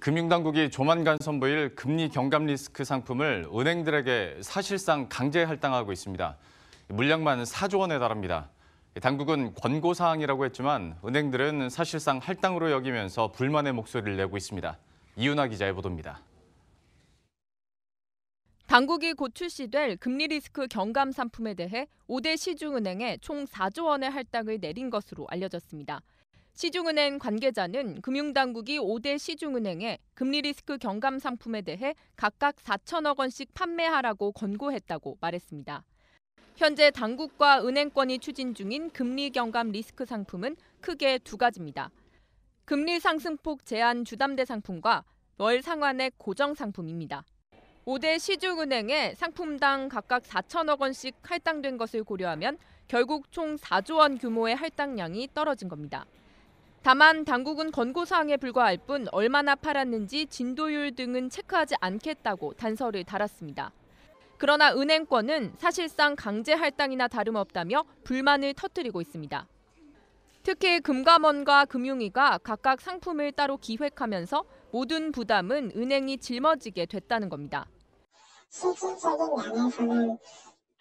금융당국이 조만간 선보일 금리 경감 리스크 상품을 은행들에게 사실상 강제 할당하고 있습니다. 물량만 4조 원에 달합니다. 당국은 권고사항이라고 했지만 은행들은 사실상 할당으로 여기면서 불만의 목소리를 내고 있습니다. 이윤아 기자의 보도입니다. 당국이 곧 출시될 금리 리스크 경감 상품에 대해 5대 시중은행에 총 4조 원의 할당을 내린 것으로 알려졌습니다. 시중은행 관계자는 금융당국이 5대 시중은행에 금리 리스크 경감 상품에 대해 각각 4천억 원씩 판매하라고 권고했다고 말했습니다. 현재 당국과 은행권이 추진 중인 금리 경감 리스크 상품은 크게 두 가지입니다. 금리 상승폭 제한 주담대 상품과 월 상환액 고정 상품입니다. 5대 시중은행에 상품당 각각 4천억 원씩 할당된 것을 고려하면 결국 총 4조 원 규모의 할당량이 떨어진 겁니다. 다만 당국은 권고사항에 불과할 뿐 얼마나 팔았는지 진도율 등은 체크하지 않겠다고 단서를 달았습니다. 그러나 은행권은 사실상 강제 할당이나 다름없다며 불만을 터뜨리고 있습니다. 특히 금감원과 금융위가 각각 상품을 따로 기획하면서 모든 부담은 은행이 짊어지게 됐다는 겁니다. 실질적인 양에서는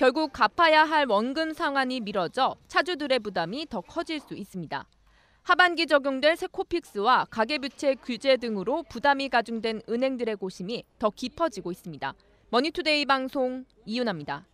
결국 갚아야 할 원금 상환이 미뤄져 차주들의 부담이 더 커질 수 있습니다. 하반기 적용될 세코픽스와 가계부채 규제 등으로 부담이 가중된 은행들의 고심이 더 깊어지고 있습니다. 머니투데이 방송 이윤아입니다.